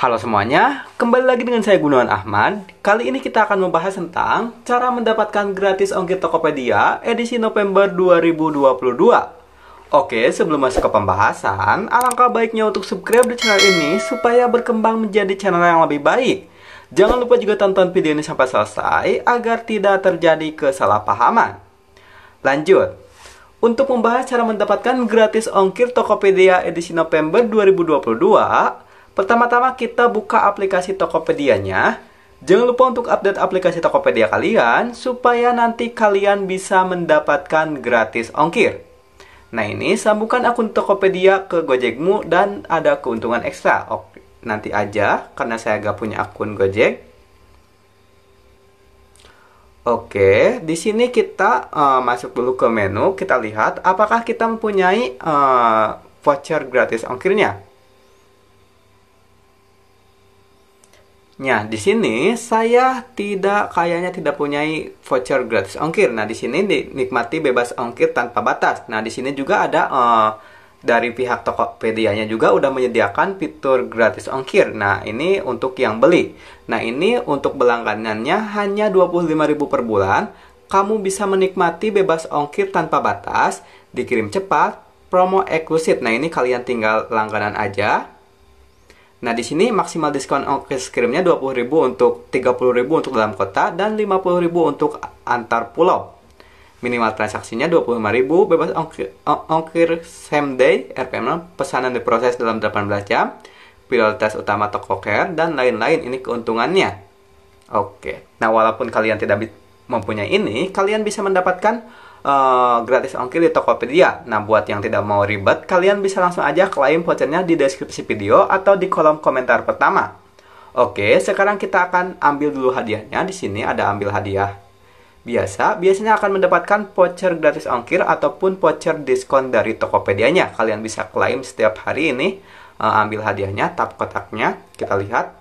Halo semuanya, kembali lagi dengan saya Gunawan Ahmad. Kali ini kita akan membahas tentang cara mendapatkan gratis ongkir Tokopedia edisi November 2022. Oke, sebelum masuk ke pembahasan, alangkah baiknya untuk subscribe di channel ini supaya berkembang menjadi channel yang lebih baik. Jangan lupa juga tonton video ini sampai selesai agar tidak terjadi kesalahpahaman. Lanjut, untuk membahas cara mendapatkan gratis ongkir Tokopedia edisi November 2022, pertama-tama kita buka aplikasi Tokopedia-nya. Jangan lupa untuk update aplikasi Tokopedia kalian supaya nanti kalian bisa mendapatkan gratis ongkir. Nah ini sambungkan akun Tokopedia ke Gojekmu dan ada keuntungan ekstra. Oke, nanti aja karena saya gak punya akun Gojek. Oke, di sini kita uh, masuk dulu ke menu, kita lihat apakah kita mempunyai uh, voucher gratis ongkirnya. Nah, di sini saya tidak kayaknya tidak punya voucher gratis ongkir. Nah, di sini dinikmati bebas ongkir tanpa batas. Nah, di sini juga ada uh, dari pihak Tokopedia-nya juga udah menyediakan fitur gratis ongkir. Nah, ini untuk yang beli. Nah, ini untuk nya hanya 25.000 per bulan. Kamu bisa menikmati bebas ongkir tanpa batas, dikirim cepat, promo eksklusif. Nah, ini kalian tinggal langganan aja. Nah, di sini maksimal diskon ongkir kirimnya 20.000 untuk 30.000 untuk dalam kota dan 50.000 untuk antar pulau. Minimal transaksinya 25.000 bebas ongkir, ongkir same day RPM pesanan diproses dalam 18 jam prioritas utama toko care dan lain-lain ini keuntungannya. Oke. Nah, walaupun kalian tidak mempunyai ini, kalian bisa mendapatkan uh, gratis ongkir di Tokopedia. Nah, buat yang tidak mau ribet, kalian bisa langsung aja klaim vouchernya di deskripsi video atau di kolom komentar pertama. Oke, sekarang kita akan ambil dulu hadiahnya. Di sini ada ambil hadiah biasa, biasanya akan mendapatkan voucher gratis ongkir ataupun voucher diskon dari Tokopedia-nya. Kalian bisa klaim setiap hari ini, uh, ambil hadiahnya, tap kotaknya, kita lihat.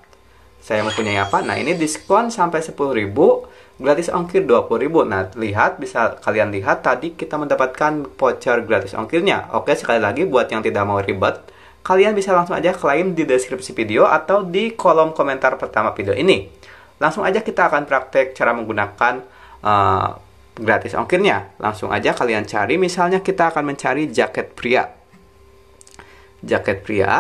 Saya mempunyai apa? Nah, ini diskon sampai 10.000, gratis ongkir 20.000. Nah, lihat bisa kalian lihat tadi kita mendapatkan voucher gratis ongkirnya. Oke, sekali lagi buat yang tidak mau ribet, kalian bisa langsung aja klaim di deskripsi video atau di kolom komentar pertama video ini. Langsung aja kita akan praktek cara menggunakan uh, gratis ongkirnya. Langsung aja kalian cari, misalnya kita akan mencari jaket pria. Jaket pria.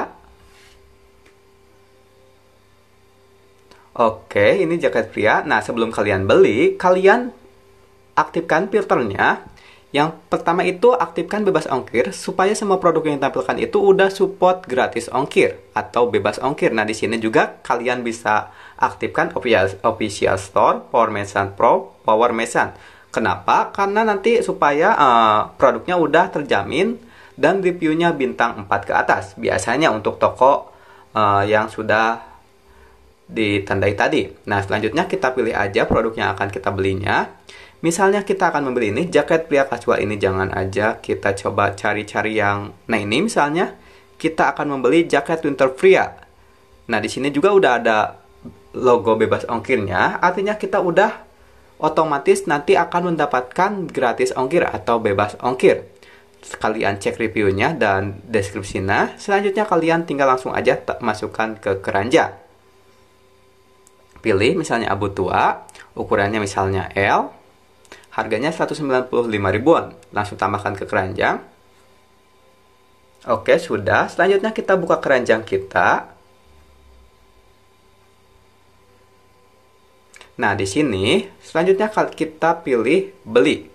Oke, ini jaket pria. Nah, sebelum kalian beli, kalian aktifkan filternya. Yang pertama itu aktifkan bebas ongkir supaya semua produk yang ditampilkan itu udah support gratis ongkir atau bebas ongkir. Nah, di sini juga kalian bisa aktifkan official store Power Merchant Pro Power Merchant. Kenapa? Karena nanti supaya uh, produknya udah terjamin dan reviewnya bintang 4 ke atas. Biasanya untuk toko uh, yang sudah ditandai tadi. Nah, selanjutnya kita pilih aja produk yang akan kita belinya. Misalnya kita akan membeli ini, jaket pria kasual ini jangan aja kita coba cari-cari yang... Nah, ini misalnya kita akan membeli jaket winter pria. Nah, di sini juga udah ada logo bebas ongkirnya, artinya kita udah otomatis nanti akan mendapatkan gratis ongkir atau bebas ongkir. Sekalian cek reviewnya dan deskripsinya. Selanjutnya kalian tinggal langsung aja masukkan ke keranjang. Pilih misalnya abu tua, ukurannya misalnya L, harganya 195 ribuan. Langsung tambahkan ke keranjang. Oke, sudah. Selanjutnya kita buka keranjang kita. Nah, di sini selanjutnya kita pilih beli.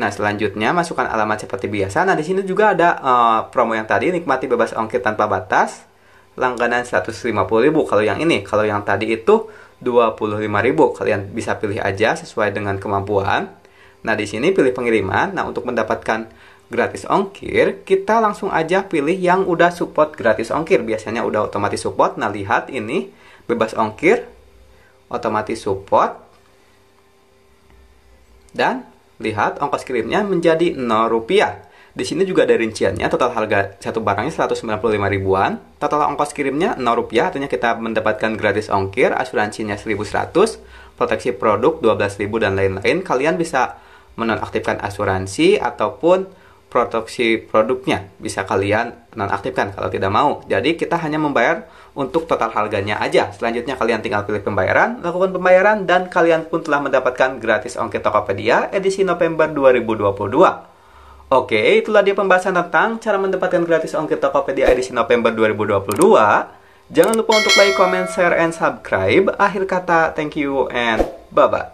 Nah, selanjutnya masukkan alamat seperti biasa. Nah, di sini juga ada uh, promo yang tadi, nikmati bebas ongkir tanpa batas langganan 150.000 kalau yang ini kalau yang tadi itu 25.000 kalian bisa pilih aja sesuai dengan kemampuan nah di sini pilih pengiriman nah untuk mendapatkan gratis ongkir kita langsung aja pilih yang udah support gratis ongkir biasanya udah otomatis support nah lihat ini bebas ongkir otomatis support dan lihat ongkos kirimnya menjadi 0 rupiah di sini juga ada rinciannya, total harga satu barangnya 195 ribuan, total ongkos kirimnya 0 rupiah, artinya kita mendapatkan gratis ongkir, asuransinya 1100, proteksi produk 12.000 dan lain-lain. Kalian bisa menonaktifkan asuransi ataupun proteksi produknya bisa kalian nonaktifkan kalau tidak mau. Jadi kita hanya membayar untuk total harganya aja. Selanjutnya kalian tinggal pilih pembayaran, lakukan pembayaran dan kalian pun telah mendapatkan gratis ongkir Tokopedia edisi November 2022. Oke, itulah dia pembahasan tentang cara mendapatkan gratis ongkir Tokopedia edisi November 2022. Jangan lupa untuk like, comment, share, and subscribe. Akhir kata, thank you and bye-bye.